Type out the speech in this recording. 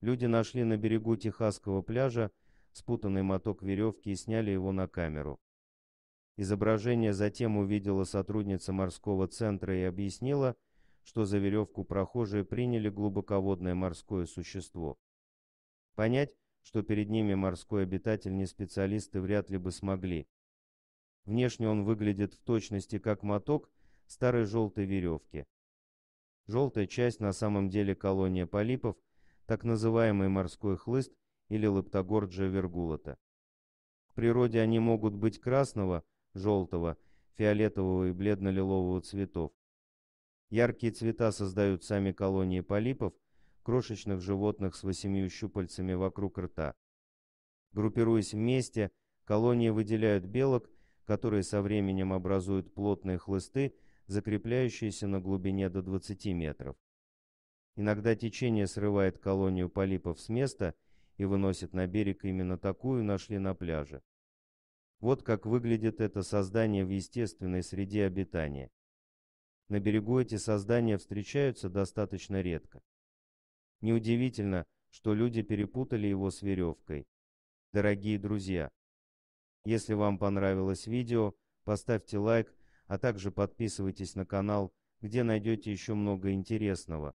Люди нашли на берегу Техасского пляжа спутанный моток веревки и сняли его на камеру. Изображение затем увидела сотрудница морского центра и объяснила, что за веревку прохожие приняли глубоководное морское существо. Понять, что перед ними морской обитатель не специалисты вряд ли бы смогли. Внешне он выглядит в точности как моток старой желтой веревки. Желтая часть на самом деле колония полипов – так называемый морской хлыст или лептогорджа вергулата. В природе они могут быть красного, желтого, фиолетового и бледно-лилового цветов. Яркие цвета создают сами колонии полипов, крошечных животных с восемью щупальцами вокруг рта. Группируясь вместе, колонии выделяют белок, которые со временем образуют плотные хлысты, закрепляющиеся на глубине до 20 метров. Иногда течение срывает колонию полипов с места и выносит на берег именно такую нашли на пляже. Вот как выглядит это создание в естественной среде обитания. На берегу эти создания встречаются достаточно редко. Неудивительно, что люди перепутали его с веревкой. Дорогие друзья, если вам понравилось видео, поставьте лайк, а также подписывайтесь на канал, где найдете еще много интересного.